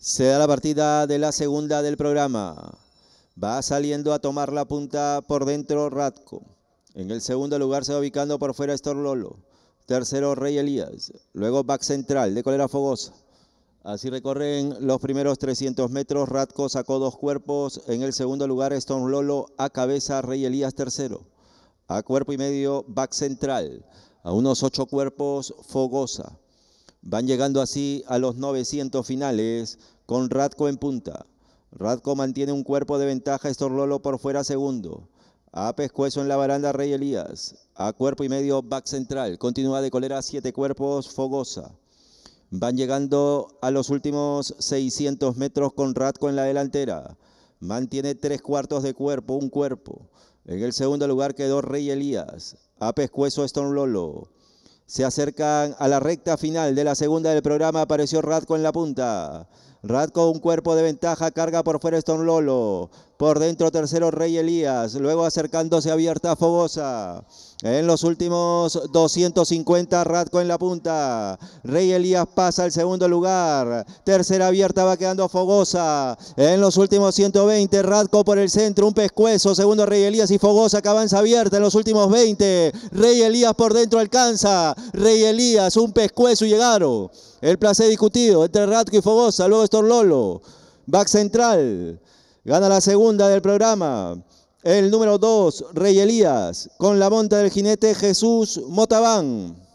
Se da la partida de la segunda del programa. Va saliendo a tomar la punta por dentro Ratko. En el segundo lugar se va ubicando por fuera Lolo. Tercero Rey Elías. Luego back central de Colera Fogosa. Así recorren los primeros 300 metros. Ratko sacó dos cuerpos. En el segundo lugar Stone Lolo a cabeza. Rey Elías tercero. A cuerpo y medio back central. A unos ocho cuerpos Fogosa. Van llegando así a los 900 finales con Radko en punta. Radko mantiene un cuerpo de ventaja, Estorlolo por fuera segundo. A pescuezo en la baranda Rey Elías. A cuerpo y medio back central. Continúa de colera siete cuerpos Fogosa. Van llegando a los últimos 600 metros con Radko en la delantera. Mantiene tres cuartos de cuerpo, un cuerpo. En el segundo lugar quedó Rey Elías. A pescuezo Estorlolo. Se acercan a la recta final de la segunda del programa. Apareció Radco en la punta. Radko, un cuerpo de ventaja, carga por fuera Stone Lolo. Por dentro, tercero, Rey Elías. Luego acercándose abierta Fogosa. En los últimos 250, Radko en la punta. Rey Elías pasa al segundo lugar. Tercera abierta va quedando Fogosa. En los últimos 120, Radko por el centro, un pescuezo. Segundo, Rey Elías y Fogosa que avanza abierta en los últimos 20. Rey Elías por dentro alcanza. Rey Elías, un pescuezo y llegaron. El placer discutido entre Ratko y Fogosa, luego Lolo Back central. Gana la segunda del programa. El número 2, Rey Elías, con la monta del jinete Jesús Motabán.